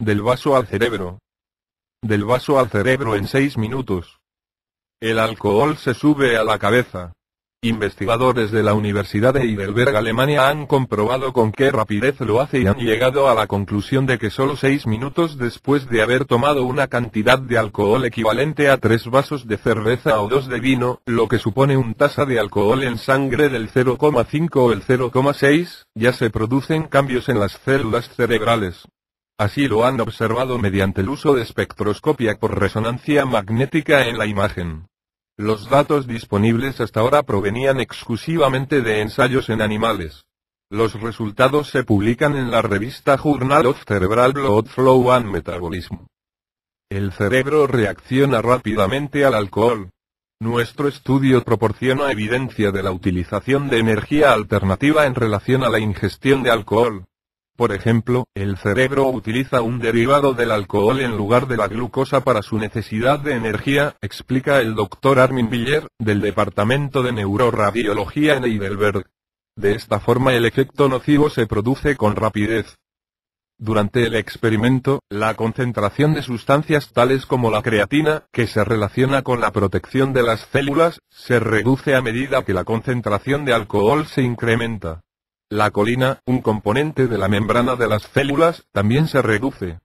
Del vaso al cerebro. Del vaso al cerebro en seis minutos. El alcohol se sube a la cabeza. Investigadores de la Universidad de Heidelberg, Alemania, han comprobado con qué rapidez lo hace y han llegado a la conclusión de que solo seis minutos después de haber tomado una cantidad de alcohol equivalente a tres vasos de cerveza o dos de vino, lo que supone un tasa de alcohol en sangre del 0,5 o el 0,6, ya se producen cambios en las células cerebrales. Así lo han observado mediante el uso de espectroscopia por resonancia magnética en la imagen. Los datos disponibles hasta ahora provenían exclusivamente de ensayos en animales. Los resultados se publican en la revista Journal of Cerebral Blood Flow and Metabolism. El cerebro reacciona rápidamente al alcohol. Nuestro estudio proporciona evidencia de la utilización de energía alternativa en relación a la ingestión de alcohol. Por ejemplo, el cerebro utiliza un derivado del alcohol en lugar de la glucosa para su necesidad de energía, explica el doctor Armin Biller, del Departamento de Neuroradiología en Heidelberg. De esta forma el efecto nocivo se produce con rapidez. Durante el experimento, la concentración de sustancias tales como la creatina, que se relaciona con la protección de las células, se reduce a medida que la concentración de alcohol se incrementa. La colina, un componente de la membrana de las células, también se reduce.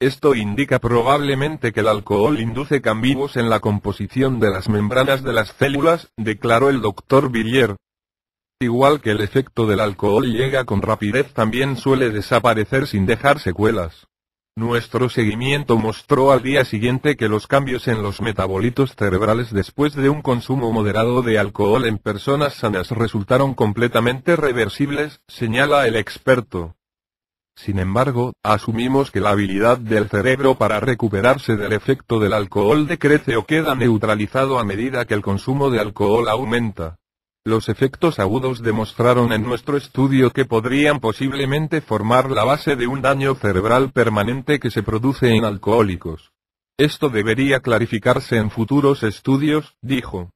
Esto indica probablemente que el alcohol induce cambios en la composición de las membranas de las células, declaró el doctor Villier. Igual que el efecto del alcohol llega con rapidez también suele desaparecer sin dejar secuelas. Nuestro seguimiento mostró al día siguiente que los cambios en los metabolitos cerebrales después de un consumo moderado de alcohol en personas sanas resultaron completamente reversibles, señala el experto. Sin embargo, asumimos que la habilidad del cerebro para recuperarse del efecto del alcohol decrece o queda neutralizado a medida que el consumo de alcohol aumenta. Los efectos agudos demostraron en nuestro estudio que podrían posiblemente formar la base de un daño cerebral permanente que se produce en alcohólicos. Esto debería clarificarse en futuros estudios, dijo.